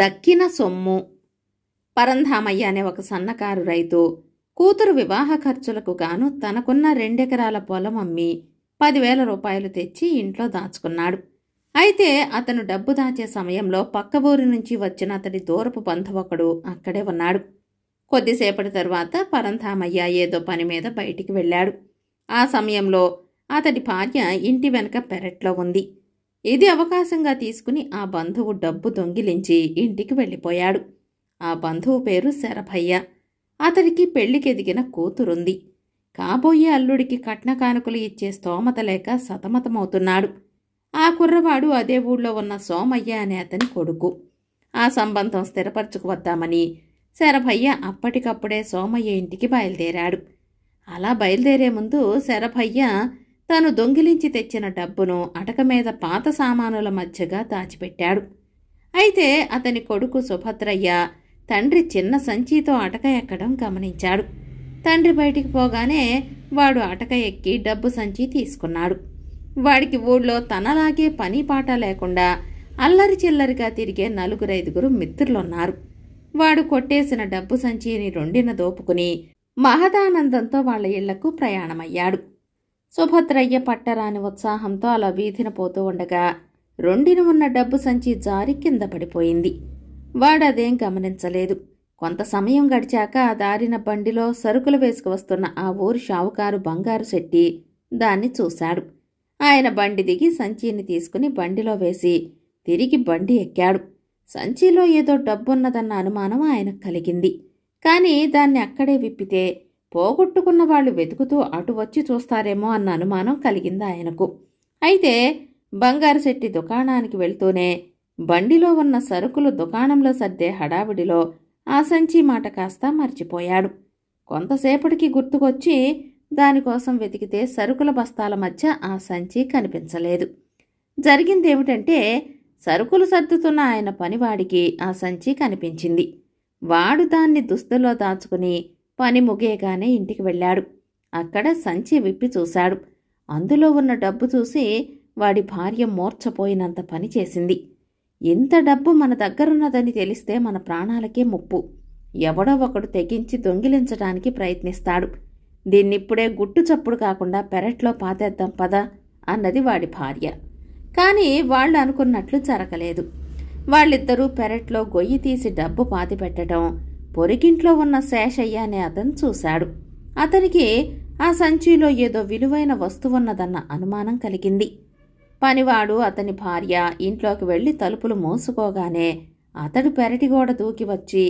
దక్కిన సొమ్ము పరంధామయ్య అనే ఒక సన్నకారు రైతు కూతురు వివాహ ఖర్చులకు గాను తనకున్న రెండెకరాల పొలం అమ్మి పదివేల రూపాయలు తెచ్చి ఇంట్లో దాచుకున్నాడు అయితే అతను డబ్బు దాచే సమయంలో పక్క ఊరి నుంచి వచ్చిన అతడి దూరపు బంధువకుడు అక్కడే ఉన్నాడు కొద్దిసేపటి తర్వాత పరంధామయ్య ఏదో పని మీద బయటికి వెళ్ళాడు ఆ సమయంలో అతడి భార్య ఇంటి వెనుక పెరట్లో ఉంది ఇది అవకాశంగా తీసుకుని ఆ బంధువు డబ్బు దొంగిలించి ఇంటికి వెళ్ళిపోయాడు ఆ బంధువు పేరు శరభయ్య అతడికి పెళ్లికెదిగిన కూతురుంది కాబోయే అల్లుడికి కట్న కానుకలు ఇచ్చే స్తోమత లేక సతమతమవుతున్నాడు ఆ కుర్రవాడు అదే ఊళ్ళో ఉన్న సోమయ్య అనే అతని కొడుకు ఆ సంబంధం స్థిరపరచుకు వద్దామని శరభయ్య అప్పటికప్పుడే సోమయ్య ఇంటికి బయలుదేరాడు అలా బయలుదేరే ముందు శరభయ్య తను దొంగిలించి తెచ్చిన డబ్బును అటక మీద పాత సామానుల మధ్యగా దాచిపెట్టాడు అయితే అతని కొడుకు సుభద్రయ్య తండ్రి చిన్న సంచితో అటక ఎక్కడం గమనించాడు తండ్రి బయటికి పోగానే వాడు అటక ఎక్కి డబ్బు సంచి తీసుకున్నాడు వాడికి ఊళ్ళో తనలాగే పని పాట లేకుండా అల్లరి చిల్లరిగా తిరిగే నలుగురైదుగురు మిత్రులున్నారు వాడు కొట్టేసిన డబ్బు సంచిని రెండిన దోపుకుని మహదానందంతో వాళ్ళ ఇళ్లకు ప్రయాణమయ్యాడు సుభద్రయ్య పట్టరాని ఉత్సాహంతో అలా వీధిన పోతూ ఉండగా రెండిన ఉన్న డబ్బు సంచి జారి కింద పడిపోయింది వాడదేం గమనించలేదు కొంత సమయం గడిచాక ఆ దారిన బండిలో సరుకులు వేసుకువస్తున్న ఆ ఊరు షావుకారు బంగారు శెట్టి దాన్ని చూశాడు ఆయన బండి దిగి సంచిని తీసుకుని బండిలో వేసి తిరిగి బండి ఎక్కాడు సంచిలో ఏదో డబ్బున్నదన్న అనుమానం ఆయనకు కలిగింది కానీ దాన్ని అక్కడే విప్పితే పోగొట్టుకున్న వాళ్ళు వెతుకుతూ అటు వచ్చి చూస్తారేమో అన్న అనుమానం కలిగింది ఆయనకు అయితే బంగారు శెట్టి దుకాణానికి వెళ్తూనే బండిలో ఉన్న సరుకులు దుకాణంలో సర్దే హడావిడిలో ఆ సంచి మాట కాస్త మర్చిపోయాడు కొంతసేపటికి గుర్తుకొచ్చి దానికోసం వెతికితే సరుకుల బస్తాల మధ్య ఆ సంచి కనిపించలేదు జరిగిందేమిటంటే సరుకులు సర్దుతున్న ఆయన పనివాడికి ఆ సంచి కనిపించింది వాడు దాన్ని దుస్తుల్లో దాచుకుని పని ముగియగానే ఇంటికి వెళ్ళాడు అక్కడ సంచి విప్పి చూశాడు అందులో ఉన్న డబ్బు చూసి వాడి భార్య మోర్చపోయినంత పని చేసింది ఇంత డబ్బు మన దగ్గరున్నదని తెలిస్తే మన ప్రాణాలకే ముప్పు ఎవడో ఒకడు తెగించి దొంగిలించడానికి ప్రయత్నిస్తాడు దీన్నిప్పుడే గుట్టు చప్పుడు కాకుండా పెరట్లో పాతేద్దాం పద అన్నది వాడి భార్య కానీ వాళ్ళు అనుకున్నట్లు జరగలేదు వాళ్ళిద్దరూ పెరట్లో గొయ్యి తీసి డబ్బు పాతిపెట్టడం పొరిగింట్లో ఉన్న శేషయ్య అనే అతను చూశాడు అతనికి ఆ సంచిలో ఏదో విలువైన వస్తువున్నదన్న అనుమానం కలిగింది పనివాడు అతని భార్య ఇంట్లోకి వెళ్లి తలుపులు మూసుకోగానే అతడు పెరటిగోడ దూకి వచ్చి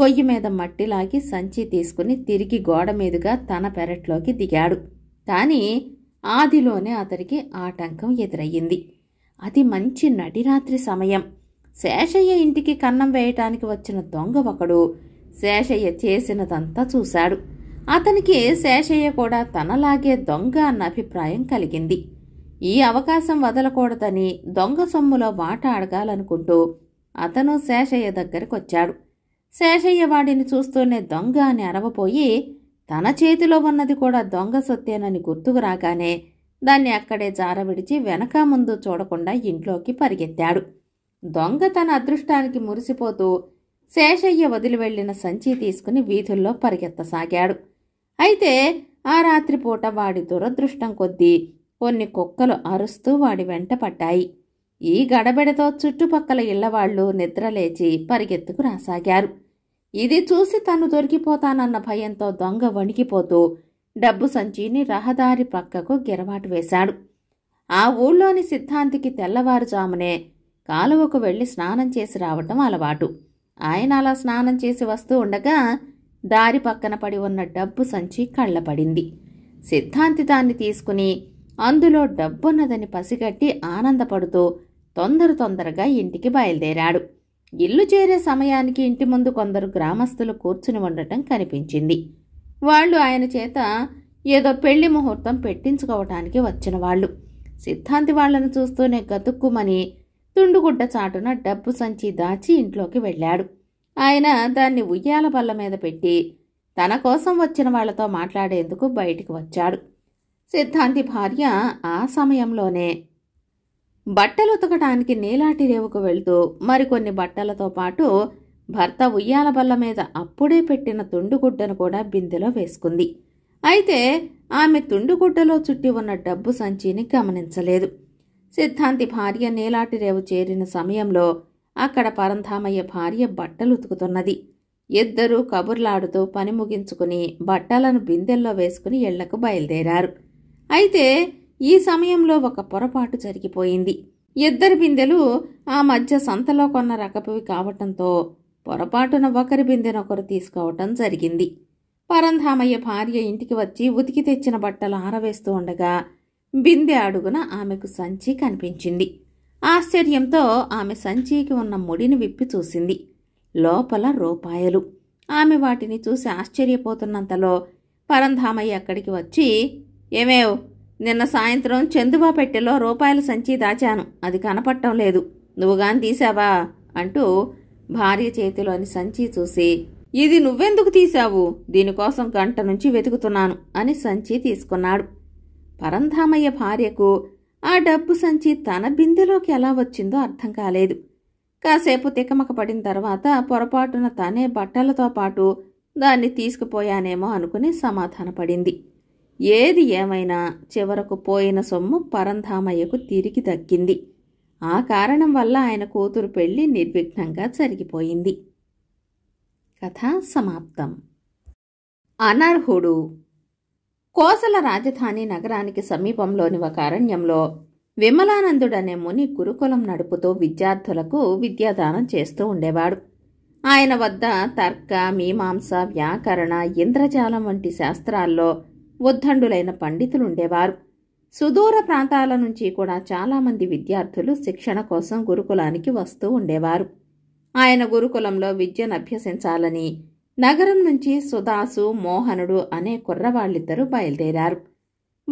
గొయ్యి మీద మట్టిలాగి సంచి తీసుకుని తిరిగి గోడ మీదుగా తన పెరట్లోకి దిగాడు కానీ ఆదిలోనే అతడికి ఆటంకం ఎదురయ్యింది అది మంచి నటిరాత్రి సమయం శేషయ్య ఇంటికి కన్నం వేయటానికి వచ్చిన దొంగ ఒకడు శేషయ్య చేసినదంతా చూశాడు అతనికి శేషయ్య కూడా తనలాగే దొంగ అన్న అభిప్రాయం కలిగింది ఈ అవకాశం వదలకూడదని దొంగ సొమ్ములో వాట అడగాలనుకుంటూ అతను శేషయ్య దగ్గరకొచ్చాడు శేషయ్య వాడిని చూస్తూనే దొంగ అని అరవపోయి తన చేతిలో ఉన్నది కూడా దొంగ సొత్తేనని గుర్తుకు రాగానే దాన్ని అక్కడే విడిచి వెనక ముందు చూడకుండా ఇంట్లోకి పరిగెత్తాడు దొంగ తన అదృష్టానికి మురిసిపోతూ శేషయ్య వదిలి వెళ్లిన సంచి తీసుకుని వీధుల్లో పరిగెత్తసాగాడు అయితే ఆ రాత్రిపూట వాడి దురదృష్టం కొద్దీ కొన్ని కుక్కలు అరుస్తూ వాడి వెంట పడ్డాయి ఈ గడబెడతో చుట్టుపక్కల ఇళ్లవాళ్లు నిద్రలేచి పరిగెత్తుకు రాసాగారు ఇది చూసి తను దొరికిపోతానన్న భయంతో దొంగ వణికిపోతూ డబ్బు సంచిని రహదారి పక్కకు గిరవాటు వేశాడు ఆ ఊళ్ళోని సిద్ధాంతికి తెల్లవారుజామునే కాలువకు వెళ్లి స్నానం చేసి రావటం అలవాటు ఆయన అలా స్నానం చేసి వస్తూ ఉండగా దారి పక్కన పడి ఉన్న డబ్బు సంచి కళ్ళపడింది సిద్ధాంతి దాన్ని తీసుకుని అందులో డబ్బున్నదని పసిగట్టి ఆనందపడుతూ తొందర తొందరగా ఇంటికి బయలుదేరాడు ఇల్లు చేరే సమయానికి ఇంటి ముందు కొందరు గ్రామస్తులు కూర్చుని ఉండటం కనిపించింది వాళ్ళు ఆయన చేత ఏదో పెళ్లి ముహూర్తం పెట్టించుకోవటానికి వచ్చిన వాళ్ళు సిద్ధాంతి వాళ్లను చూస్తూనే గతుక్కుమని తుండుగుడ్డ చాటున డబ్బు సంచి దాచి ఇంట్లోకి వెళ్ళాడు ఆయన దాన్ని ఉయ్యాల బల్ల మీద పెట్టి తన కోసం వచ్చిన వాళ్లతో మాట్లాడేందుకు బయటికి వచ్చాడు సిద్ధాంతి భార్య ఆ సమయంలోనే బట్టలు ఉతకడానికి నీలాటి రేవుకు వెళ్తూ మరికొన్ని బట్టలతో పాటు భర్త ఉయ్యాల బల్ల మీద అప్పుడే పెట్టిన తుండుగుడ్డను కూడా బిందెలో వేసుకుంది అయితే ఆమె తుండుగుడ్డలో చుట్టి ఉన్న డబ్బు సంచిని గమనించలేదు సిద్ధాంతి భార్య రేవు చేరిన సమయంలో అక్కడ పరంధామయ్య భార్య బట్టలు ఉతుకుతున్నది ఇద్దరూ కబుర్లాడుతూ పని ముగించుకుని బట్టలను బిందెల్లో వేసుకుని ఇళ్లకు బయలుదేరారు అయితే ఈ సమయంలో ఒక పొరపాటు జరిగిపోయింది ఇద్దరి బిందెలు ఆ మధ్య సంతలో కొన్న రకపువి కావటంతో పొరపాటున ఒకరి బిందెనొకరు తీసుకోవటం జరిగింది పరంధామయ్య భార్య ఇంటికి వచ్చి ఉతికి తెచ్చిన బట్టలు ఆరవేస్తూ ఉండగా బిందె అడుగున ఆమెకు సంచి కనిపించింది ఆశ్చర్యంతో ఆమె సంచికి ఉన్న ముడిని విప్పి చూసింది లోపల రూపాయలు ఆమె వాటిని చూసి ఆశ్చర్యపోతున్నంతలో పరంధామయ్య అక్కడికి వచ్చి ఏమేవ్ నిన్న సాయంత్రం చందువా పెట్టెలో రూపాయల సంచి దాచాను అది కనపడటం లేదు నువ్వుగాని తీశావా అంటూ భార్య చేతిలోని సంచి చూసి ఇది నువ్వెందుకు తీశావు దీనికోసం గంట నుంచి వెతుకుతున్నాను అని సంచి తీసుకున్నాడు పరంధామయ్య భార్యకు ఆ డబ్బు సంచి తన బిందెలోకి ఎలా వచ్చిందో అర్థం కాలేదు కాసేపు తికమక పడిన తర్వాత పొరపాటున తనే బట్టలతో పాటు దాన్ని తీసుకుపోయానేమో అనుకుని సమాధానపడింది ఏది ఏమైనా చివరకు పోయిన సొమ్ము పరంధామయ్యకు తిరిగి దక్కింది ఆ కారణం వల్ల ఆయన కూతురు పెళ్లి నిర్విఘ్నంగా జరిగిపోయింది కథ సమాప్తం అనర్హుడు కోసల రాజధాని నగరానికి సమీపంలోని ఒక అరణ్యంలో విమలానందుడనే ముని గురుకులం నడుపుతూ విద్యార్థులకు విద్యాదానం చేస్తూ ఉండేవాడు ఆయన వద్ద తర్క మీమాంస వ్యాకరణ ఇంద్రజాలం వంటి శాస్త్రాల్లో ఉద్దండులైన పండితులుండేవారు సుదూర ప్రాంతాల నుంచి కూడా చాలామంది విద్యార్థులు శిక్షణ కోసం గురుకులానికి వస్తూ ఉండేవారు ఆయన గురుకులంలో విద్యను అభ్యసించాలని నగరం నుంచి సుధాసు మోహనుడు అనే కుర్రవాళ్ళిద్దరూ బయలుదేరారు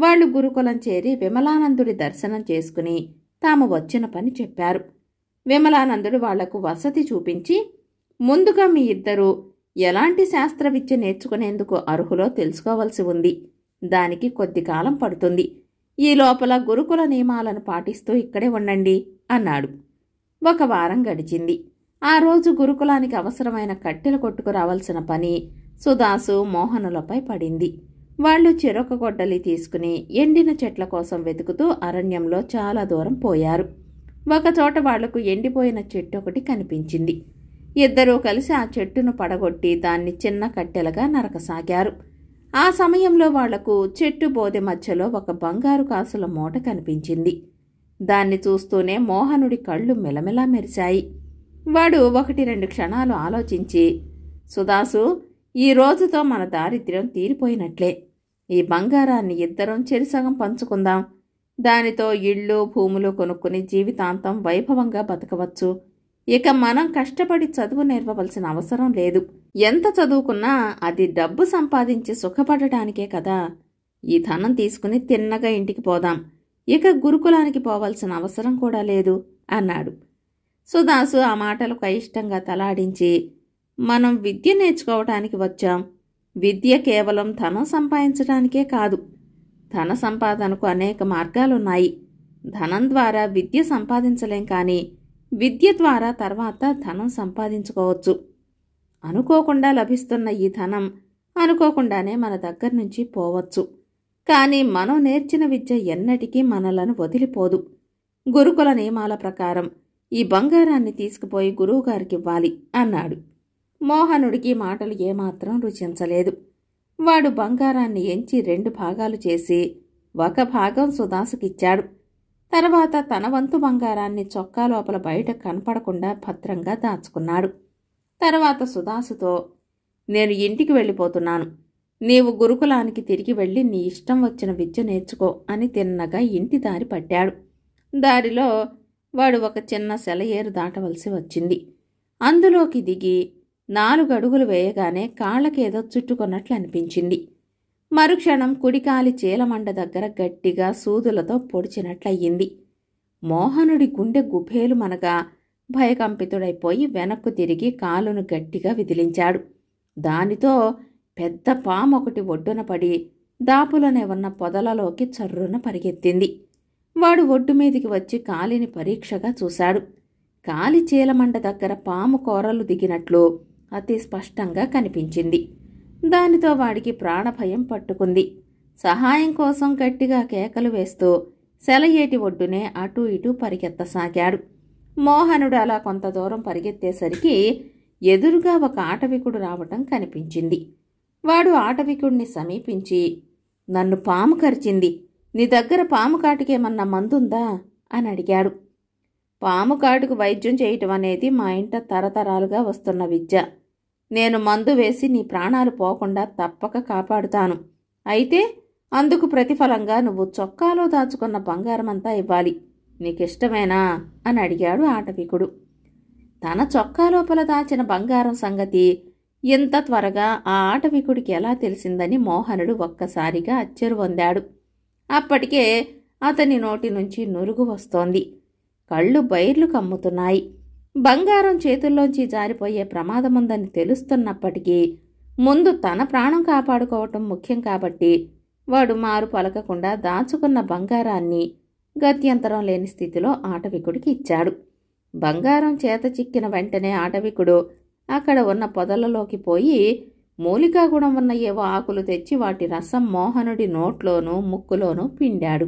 వాళ్ళు గురుకులం చేరి విమలానందుడి దర్శనం చేసుకుని తాము వచ్చిన పని చెప్పారు విమలానందుడు వాళ్లకు వసతి చూపించి ముందుగా మీ ఇద్దరూ ఎలాంటి శాస్త్ర విద్య నేర్చుకునేందుకు అర్హులో తెలుసుకోవలసి ఉంది దానికి కొద్ది కాలం పడుతుంది ఈ లోపల గురుకుల నియమాలను పాటిస్తూ ఇక్కడే ఉండండి అన్నాడు ఒక వారం గడిచింది ఆ రోజు గురుకులానికి అవసరమైన కట్టెలు కొట్టుకురావాల్సిన పని సుదాసు మోహనులపై పడింది వాళ్ళు చెరొక గొడ్డలి తీసుకుని ఎండిన చెట్ల కోసం వెతుకుతూ అరణ్యంలో చాలా దూరం పోయారు ఒకచోట వాళ్లకు ఎండిపోయిన చెట్టు ఒకటి కనిపించింది ఇద్దరూ కలిసి ఆ చెట్టును పడగొట్టి దాన్ని చిన్న కట్టెలుగా నరకసాగారు ఆ సమయంలో వాళ్లకు చెట్టు బోధె మధ్యలో ఒక బంగారు కాసుల మూట కనిపించింది దాన్ని చూస్తూనే మోహనుడి కళ్ళు మెలమెలా మెరిశాయి వాడు ఒకటి రెండు క్షణాలు ఆలోచించి సుధాసు ఈ రోజుతో మన దారిద్ర్యం తీరిపోయినట్లే ఈ బంగారాన్ని ఇద్దరం చెరిసగం పంచుకుందాం దానితో ఇళ్ళు భూములు కొనుక్కుని జీవితాంతం వైభవంగా బతకవచ్చు ఇక మనం కష్టపడి చదువు నేర్పవలసిన అవసరం లేదు ఎంత చదువుకున్నా అది డబ్బు సంపాదించి సుఖపడటానికే కదా ఈ ధనం తీసుకుని తిన్నగా ఇంటికి పోదాం ఇక గురుకులానికి పోవాల్సిన అవసరం కూడా లేదు అన్నాడు సుధాసు ఆ మాటలకు అయిష్టంగా తలాడించి మనం విద్య నేర్చుకోవటానికి వచ్చాం విద్య కేవలం ధనం సంపాదించడానికే కాదు ధన సంపాదనకు అనేక మార్గాలున్నాయి ధనం ద్వారా విద్య సంపాదించలేం కానీ విద్య ద్వారా తర్వాత ధనం సంపాదించుకోవచ్చు అనుకోకుండా లభిస్తున్న ఈ ధనం అనుకోకుండానే మన దగ్గర నుంచి పోవచ్చు కానీ మనం నేర్చిన విద్య ఎన్నటికీ మనలను వదిలిపోదు గురుకుల నియమాల ప్రకారం ఈ బంగారాన్ని తీసుకుపోయి గురువుగారికి ఇవ్వాలి అన్నాడు మోహనుడికి మాటలు ఏమాత్రం రుచించలేదు వాడు బంగారాన్ని ఎంచి రెండు భాగాలు చేసి ఒక భాగం సుదాసుకిచ్చాడు తర్వాత తన వంతు బంగారాన్ని చొక్కా లోపల బయట కనపడకుండా భద్రంగా దాచుకున్నాడు తర్వాత సుదాసుతో నేను ఇంటికి వెళ్ళిపోతున్నాను నీవు గురుకులానికి తిరిగి వెళ్ళి నీ ఇష్టం వచ్చిన విద్య నేర్చుకో అని తిన్నగా ఇంటి దారి పట్టాడు దారిలో వాడు ఒక చిన్న సెలయేరు దాటవలసి వచ్చింది అందులోకి దిగి నాలుగు అడుగులు వేయగానే కాళ్లకేదో చుట్టుకున్నట్లు అనిపించింది మరుక్షణం కుడికాలి చీలమండ దగ్గర గట్టిగా సూదులతో పొడిచినట్లయింది మోహనుడి గుండె గుభేలు మనగా భయకంపితుడైపోయి వెనక్కు తిరిగి కాలును గట్టిగా విదిలించాడు దానితో పెద్ద పాము ఒకటి ఒడ్డున పడి దాపులనే ఉన్న పొదలలోకి చర్రున పరిగెత్తింది వాడు ఒడ్డు మీదికి వచ్చి కాలిని పరీక్షగా చూశాడు కాలి చీలమండ దగ్గర పాము కోరలు దిగినట్లు అతి స్పష్టంగా కనిపించింది దానితో వాడికి ప్రాణభయం పట్టుకుంది సహాయం కోసం గట్టిగా కేకలు వేస్తూ సెలయేటి ఒడ్డునే అటూ ఇటూ పరిగెత్తసాగాడు మోహనుడు అలా కొంత దూరం పరిగెత్తేసరికి ఎదురుగా ఒక ఆటవికుడు రావటం కనిపించింది వాడు ఆటవికుడిని సమీపించి నన్ను పాము కరిచింది నీ దగ్గర పాము కాటుకేమన్నా మందుందా అని అడిగాడు పాము కాటుకు వైద్యం చేయటం అనేది మా ఇంట తరతరాలుగా వస్తున్న విద్య నేను మందు వేసి నీ ప్రాణాలు పోకుండా తప్పక కాపాడుతాను అయితే అందుకు ప్రతిఫలంగా నువ్వు చొక్కాలో దాచుకున్న బంగారమంతా ఇవ్వాలి నీకిష్టమేనా అని అడిగాడు ఆటవికుడు తన చొక్కా లోపల దాచిన బంగారం సంగతి ఇంత త్వరగా ఆ ఆటవికుడికి ఎలా తెలిసిందని మోహనుడు ఒక్కసారిగా అచ్చరు పొందాడు అప్పటికే అతని నోటి నుంచి నురుగు వస్తోంది కళ్ళు బైర్లు కమ్ముతున్నాయి బంగారం చేతుల్లోంచి జారిపోయే ప్రమాదముందని తెలుస్తున్నప్పటికీ ముందు తన ప్రాణం కాపాడుకోవటం ముఖ్యం కాబట్టి వాడు మారు పలకకుండా దాచుకున్న బంగారాన్ని గత్యంతరం లేని స్థితిలో ఆటవికుడికి ఇచ్చాడు బంగారం చేత చిక్కిన వెంటనే ఆటవికుడు అక్కడ ఉన్న పొదలలోకి పోయి మూలికా గుణం ఉన్న ఏవో ఆకులు తెచ్చి వాటి రసం మోహనుడి నోట్లోనూ ముక్కులోనూ పిండాడు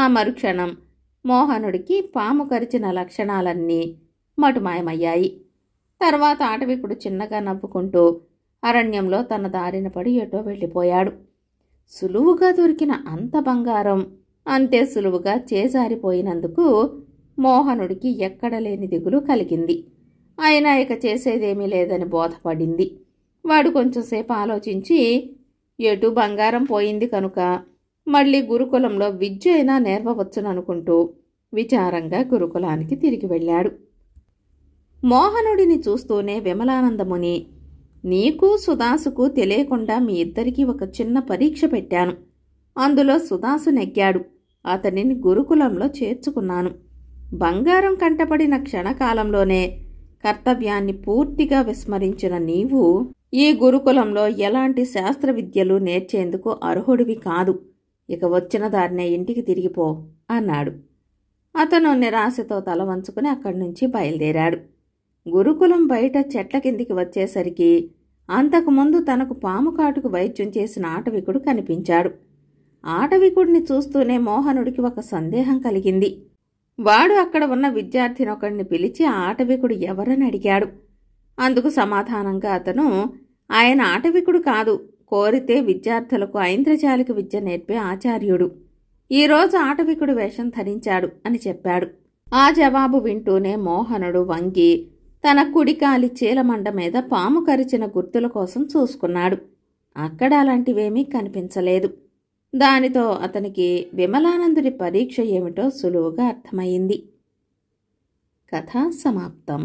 ఆ మరుక్షణం మోహనుడికి పాము కరిచిన లక్షణాలన్నీ మటుమాయమయ్యాయి తర్వాత ఆటవికుడు చిన్నగా నవ్వుకుంటూ అరణ్యంలో తన దారిన పడి ఎటో వెళ్ళిపోయాడు సులువుగా దొరికిన అంత బంగారం అంతే సులువుగా చేజారిపోయినందుకు మోహనుడికి ఎక్కడలేని దిగులు కలిగింది అయినా ఇక చేసేదేమీ లేదని బోధపడింది వాడు కొంచెంసేపు ఆలోచించి ఎటు బంగారం పోయింది కనుక మళ్ళీ గురుకులంలో విద్య అయినా నేర్వవచ్చుననుకుంటూ విచారంగా గురుకులానికి తిరిగి వెళ్ళాడు మోహనుడిని చూస్తూనే విమలానందముని నీకు సుధాసుకు తెలియకుండా మీ ఇద్దరికీ ఒక చిన్న పరీక్ష పెట్టాను అందులో సుదాసు నెగ్గాడు అతనిని గురుకులంలో చేర్చుకున్నాను బంగారం కంటపడిన క్షణకాలంలోనే కర్తవ్యాన్ని పూర్తిగా విస్మరించిన నీవు ఈ గురుకులంలో ఎలాంటి శాస్త్ర విద్యలు నేర్చేందుకు అర్హుడివి కాదు ఇక వచ్చిన దారినే ఇంటికి తిరిగిపో అన్నాడు అతను నిరాశతో తల వంచుకుని అక్కడి నుంచి బయలుదేరాడు గురుకులం బయట చెట్ల కిందికి వచ్చేసరికి అంతకుముందు తనకు పాము కాటుకు వైద్యం చేసిన ఆటవికుడు కనిపించాడు ఆటవికుడిని చూస్తూనే మోహనుడికి ఒక సందేహం కలిగింది వాడు అక్కడ ఉన్న విద్యార్థిని ఒకడిని పిలిచి ఆ ఆటవికుడు ఎవరని అడిగాడు అందుకు సమాధానంగా అతను ఆయన ఆటవికుడు కాదు కోరితే విద్యార్థులకు ఐంద్రజాలిక విద్య నేర్పే ఆచార్యుడు ఈరోజు ఆటవికుడు వేషం ధరించాడు అని చెప్పాడు ఆ జవాబు వింటూనే మోహనుడు వంగి తన కుడికాలి చీలమండ మీద పాము కరిచిన గుర్తుల కోసం చూసుకున్నాడు అక్కడ అలాంటివేమీ కనిపించలేదు దానితో అతనికి విమలానందుడి పరీక్ష ఏమిటో సులువుగా అర్థమైంది కథ సమాప్తం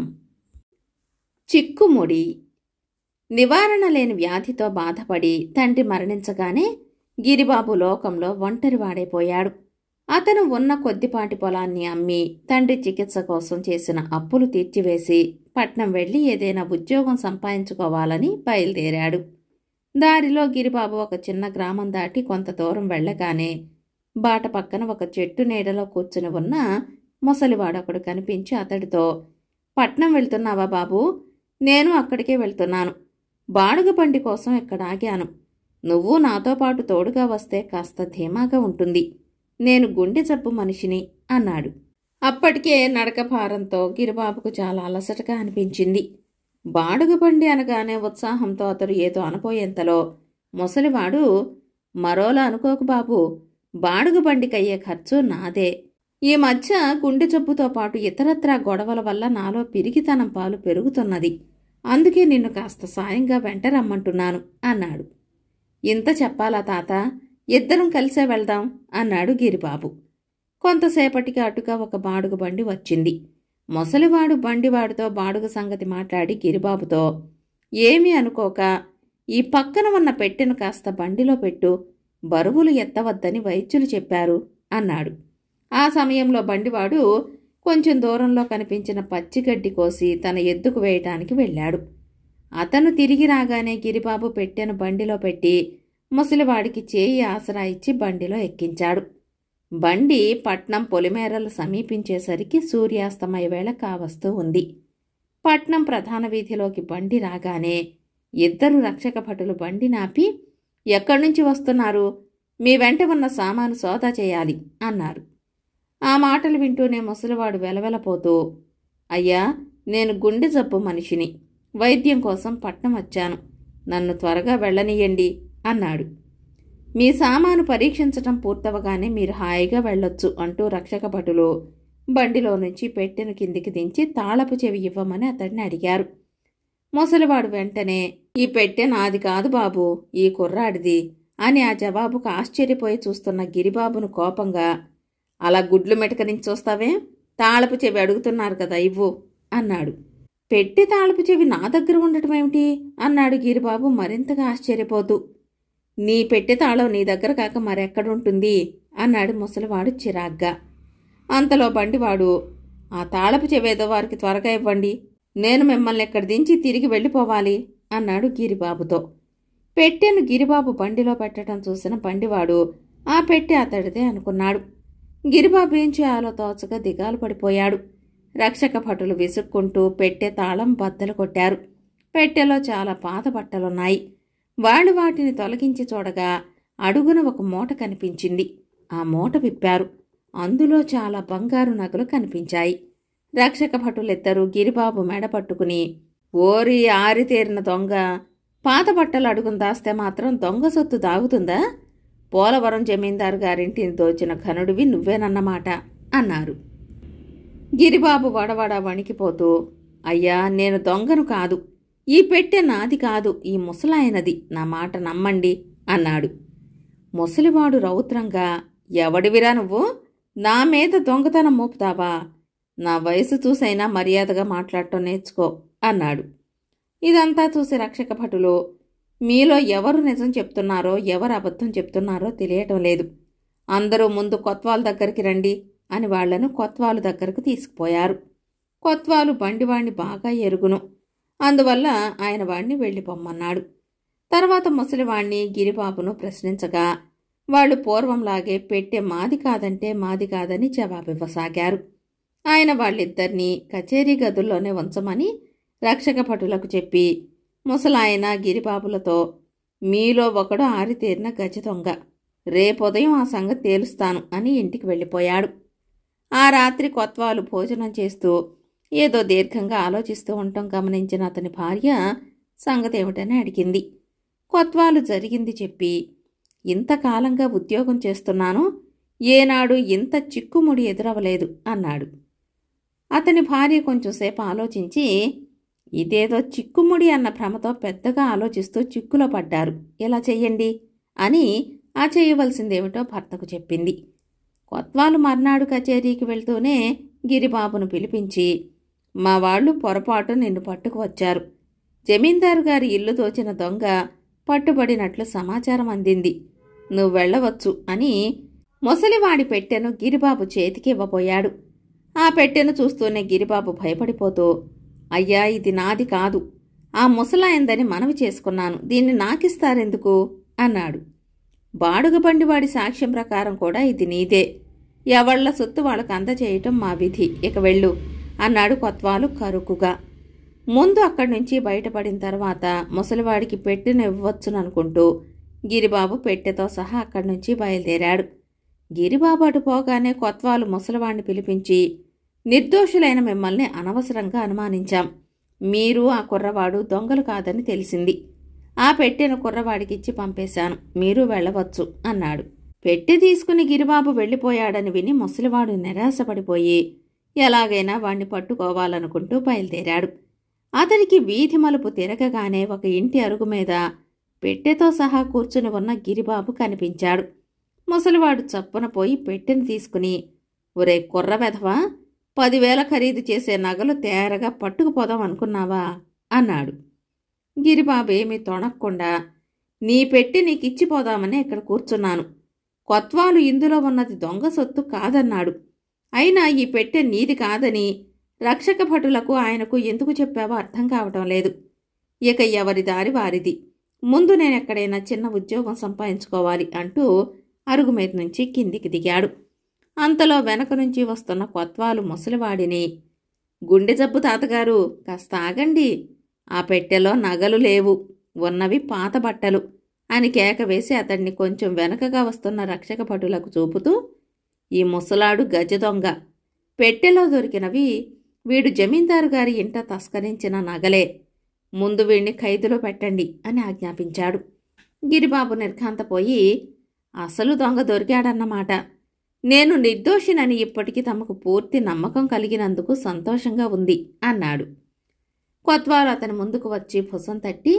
చిక్కుముడి నివారణ లేని వ్యాధితో బాధపడి తండ్రి మరణించగానే గిరిబాబు లోకంలో ఒంటరివాడైపోయాడు అతను ఉన్న కొద్దిపాటి పొలాన్ని అమ్మి తండ్రి చికిత్స కోసం చేసిన అప్పులు తీర్చివేసి పట్నం వెళ్ళి ఏదైనా ఉద్యోగం సంపాదించుకోవాలని బయలుదేరాడు దారిలో గిరిబాబు ఒక చిన్న గ్రామం దాటి కొంత దూరం వెళ్ళగానే బాట పక్కన ఒక చెట్టు నీడలో కూర్చుని ఉన్న ముసలివాడొకడు కనిపించి అతడితో పట్నం వెళ్తున్నావా బాబు నేను అక్కడికే వెళ్తున్నాను బాడుగ బండి కోసం ఆగాను నువ్వు నాతో పాటు తోడుగా వస్తే కాస్త ధీమాగా ఉంటుంది నేను గుండె జబ్బు మనిషిని అన్నాడు అప్పటికే నడక భారంతో గిరిబాబుకు చాలా అలసటగా అనిపించింది బాడుగ బండి అనగానే ఉత్సాహంతో అతడు ఏదో అనపోయేంతలో ముసలివాడు మరోలా అనుకోకు బాబు బాడుగ బండికయ్యే ఖర్చు నాదే ఈ మధ్య గుండె జబ్బుతో పాటు ఇతరత్రా గొడవల వల్ల నాలో పిరిగితనం పాలు పెరుగుతున్నది అందుకే నిన్ను కాస్త సాయంగా వెంట రమ్మంటున్నాను అన్నాడు ఇంత చెప్పాలా తాత ఇద్దరం కలిసే వెళ్దాం అన్నాడు గిరిబాబు కొంతసేపటికి అటుగా ఒక బాడుగ బండి వచ్చింది ముసలివాడు బండివాడితో బాడుగ సంగతి మాట్లాడి గిరిబాబుతో ఏమీ అనుకోక ఈ పక్కన ఉన్న పెట్టెను కాస్త బండిలో పెట్టు బరువులు ఎత్తవద్దని వైద్యులు చెప్పారు అన్నాడు ఆ సమయంలో బండివాడు కొంచెం దూరంలో కనిపించిన పచ్చిగడ్డి కోసి తన ఎద్దుకు వేయటానికి వెళ్ళాడు అతను తిరిగి రాగానే గిరిబాబు పెట్టెను బండిలో పెట్టి ముసలివాడికి చేయి ఆసరా ఇచ్చి బండిలో ఎక్కించాడు బండి పట్నం పొలిమేరలు సమీపించేసరికి సూర్యాస్తమయ వేళ కావస్తూ ఉంది పట్నం ప్రధాన వీధిలోకి బండి రాగానే ఇద్దరు రక్షక భటులు బండి నాపి ఎక్కడి నుంచి వస్తున్నారు మీ వెంట ఉన్న సామాను సోదా చేయాలి అన్నారు ఆ మాటలు వింటూనే ముసలివాడు వెలవెలపోతూ అయ్యా నేను గుండె జబ్బు మనిషిని వైద్యం కోసం పట్నం వచ్చాను నన్ను త్వరగా వెళ్ళనియండి అన్నాడు మీ సామాను పరీక్షించటం పూర్తవగానే మీరు హాయిగా వెళ్ళొచ్చు అంటూ రక్షక భటులు బండిలో నుంచి పెట్టెను కిందికి దించి తాళపు చెవి ఇవ్వమని అతడిని అడిగారు ముసలివాడు వెంటనే ఈ పెట్టె నాది కాదు బాబు ఈ కుర్రాడిది అని ఆ జవాబుకు ఆశ్చర్యపోయి చూస్తున్న గిరిబాబును కోపంగా అలా గుడ్లు మెటక నుంచి చూస్తావే తాళపు చెవి అడుగుతున్నారు కదా ఇవ్వు అన్నాడు పెట్టి తాళపు చెవి నా దగ్గర ఉండటం ఏమిటి అన్నాడు గిరిబాబు మరింతగా ఆశ్చర్యపోతూ నీ పెట్టె తాళం నీ దగ్గర కాక మరెక్కడుంటుంది అన్నాడు ముసలివాడు చిరాగ్గా అంతలో బండివాడు ఆ తాళపు చెవేదో వారికి త్వరగా ఇవ్వండి నేను మిమ్మల్ని ఎక్కడ దించి తిరిగి వెళ్ళిపోవాలి అన్నాడు గిరిబాబుతో పెట్టెను గిరిబాబు బండిలో పెట్టడం చూసిన బండివాడు ఆ పెట్టె అతడిదే అనుకున్నాడు గిరిబాబు ఏం చేయాలో తోచగా దిగాలు పడిపోయాడు రక్షక భటులు విసుక్కుంటూ పెట్టె తాళం బద్దలు కొట్టారు పెట్టెలో చాలా పాత బట్టలున్నాయి వాళ్ళు వాటిని తొలగించి చూడగా అడుగున ఒక మూట కనిపించింది ఆ మూట విప్పారు అందులో చాలా బంగారు నగలు కనిపించాయి రక్షక భటులిద్దరూ గిరిబాబు మెడ పట్టుకుని ఓరి ఆరితేరిన దొంగ పాత బట్టలు అడుగును దాస్తే మాత్రం దొంగ సొత్తు దాగుతుందా పోలవరం జమీందారు గారింటిని దోచిన ఘనుడివి నువ్వేనన్నమాట అన్నారు గిరిబాబు వడవడ వణికిపోతూ అయ్యా నేను దొంగను కాదు ఈ పెట్టె నాది కాదు ఈ ముసలాయనది నా మాట నమ్మండి అన్నాడు ముసలివాడు రౌద్రంగా ఎవడివిరా నువ్వు నా మీద దొంగతనం మోపుతావా నా వయసు చూసైనా మర్యాదగా మాట్లాడటం నేర్చుకో అన్నాడు ఇదంతా చూసి రక్షక భటులు మీలో ఎవరు నిజం చెప్తున్నారో ఎవరు అబద్ధం చెప్తున్నారో తెలియటం లేదు అందరూ ముందు కొత్వాలు దగ్గరికి రండి అని వాళ్లను కొత్వాలు దగ్గరకు తీసుకుపోయారు కొత్వాలు బండివాణ్ణి బాగా ఎరుగును అందువల్ల ఆయన వాణ్ణి వెళ్ళిపోమ్మన్నాడు తర్వాత ముసలివాణ్ణి గిరిబాబును ప్రశ్నించగా వాళ్ళు పూర్వంలాగే పెట్టే మాది కాదంటే మాది కాదని జవాబివ్వసాగారు ఆయన వాళ్ళిద్దరినీ కచేరీ గదుల్లోనే ఉంచమని రక్షక చెప్పి ముసలాయన గిరిబాబులతో మీలో ఒకడు ఆరితేరిన రేపు రేపుదయం ఆ సంగతి తేలుస్తాను అని ఇంటికి వెళ్ళిపోయాడు ఆ రాత్రి కొత్వాలు భోజనం చేస్తూ ఏదో దీర్ఘంగా ఆలోచిస్తూ ఉండటం గమనించిన అతని భార్య సంగతి ఏమిటని అడిగింది కొత్వాలు జరిగింది చెప్పి ఇంతకాలంగా ఉద్యోగం చేస్తున్నాను ఏనాడు ఇంత చిక్కుముడి ఎదురవలేదు అన్నాడు అతని భార్య కొంచెంసేపు ఆలోచించి ఇదేదో చిక్కుముడి అన్న భ్రమతో పెద్దగా ఆలోచిస్తూ చిక్కులో పడ్డారు ఇలా చెయ్యండి అని ఆ చేయవలసిందేమిటో భర్తకు చెప్పింది కొత్వాలు మర్నాడు కచేరీకి వెళ్తూనే గిరిబాబును పిలిపించి మా వాళ్ళు పొరపాటు నిన్ను పట్టుకువచ్చారు జమీందారు గారి ఇల్లు దోచిన దొంగ పట్టుబడినట్లు సమాచారం అందింది నువ్వు వెళ్ళవచ్చు అని ముసలివాడి పెట్టెను గిరిబాబు చేతికి ఇవ్వబోయాడు ఆ పెట్టెను చూస్తూనే గిరిబాబు భయపడిపోతూ అయ్యా ఇది నాది కాదు ఆ ముసలాయందని మనవి చేసుకున్నాను దీన్ని నాకిస్తారెందుకు అన్నాడు బాడుగ బండివాడి సాక్ష్యం ప్రకారం కూడా ఇది నీదే ఎవళ్ల సొత్తు వాళ్ళకు అందచేయటం మా విధి ఇక వెళ్ళు అన్నాడు కొత్వాలు కరుకుగా ముందు అక్కడి నుంచి బయటపడిన తర్వాత ముసలివాడికి పెట్టినివ్వచ్చుననుకుంటూ గిరిబాబు పెట్టెతో సహా అక్కడి నుంచి బయలుదేరాడు గిరిబాబు అటు పోగానే కొత్వాలు ముసలివాడిని పిలిపించి నిర్దోషులైన మిమ్మల్ని అనవసరంగా అనుమానించాం మీరు ఆ కుర్రవాడు దొంగలు కాదని తెలిసింది ఆ పెట్టెను కుర్రవాడికిచ్చి పంపేశాను మీరు వెళ్ళవచ్చు అన్నాడు పెట్టి తీసుకుని గిరిబాబు వెళ్ళిపోయాడని విని ముసలివాడు నిరాశపడిపోయి ఎలాగైనా వాణ్ణి పట్టుకోవాలనుకుంటూ బయలుదేరాడు అతనికి వీధి మలుపు తిరగగానే ఒక ఇంటి అరుగు మీద పెట్టెతో సహా కూర్చుని ఉన్న గిరిబాబు కనిపించాడు ముసలివాడు చప్పున పోయి పెట్టెను తీసుకుని ఒరే కుర్ర వెధవా పదివేల ఖరీదు చేసే నగలు తేరగా పట్టుకుపోదాం అనుకున్నావా అన్నాడు గిరిబాబు ఏమీ తొణక్కుండా నీ పెట్టి నీకిచ్చిపోదామని ఇక్కడ కూర్చున్నాను కొత్వాలు ఇందులో ఉన్నది దొంగ సొత్తు కాదన్నాడు అయినా ఈ పెట్టె నీది కాదని రక్షక భటులకు ఆయనకు ఎందుకు చెప్పావో అర్థం కావటం లేదు ఇక ఎవరి దారి వారిది ముందు నేనెక్కడైనా చిన్న ఉద్యోగం సంపాదించుకోవాలి అంటూ అరుగు మీద నుంచి కిందికి దిగాడు అంతలో వెనక నుంచి వస్తున్న కొత్వాలు ముసలివాడిని గుండె జబ్బు తాతగారు కాస్త ఆగండి ఆ పెట్టెలో నగలు లేవు ఉన్నవి పాత బట్టలు అని కేక వేసి అతన్ని కొంచెం వెనకగా వస్తున్న రక్షక చూపుతూ ఈ ముసలాడు గజ దొంగ పెట్టెలో దొరికినవి వీడు జమీందారు గారి ఇంట తస్కరించిన నగలే ముందు వీడిని ఖైదులో పెట్టండి అని ఆజ్ఞాపించాడు గిరిబాబు నిర్ఘాంతపోయి అసలు దొంగ దొరికాడన్నమాట నేను నిర్దోషినని ఇప్పటికీ తమకు పూర్తి నమ్మకం కలిగినందుకు సంతోషంగా ఉంది అన్నాడు కొత్వాలు అతని ముందుకు వచ్చి భుసం తట్టి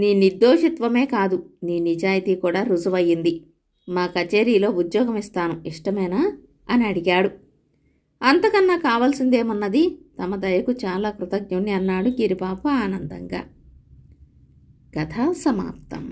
నీ నిర్దోషిత్వమే కాదు నీ నిజాయితీ కూడా రుజువయ్యింది మా కచేరీలో ఉద్యోగం ఇస్తాను ఇష్టమేనా అని అడిగాడు అంతకన్నా కావాల్సిందేమన్నది తమ దయకు చాలా కృతజ్ఞుణ్ణి అన్నాడు గిరిబాబు ఆనందంగా కథ సమాప్తం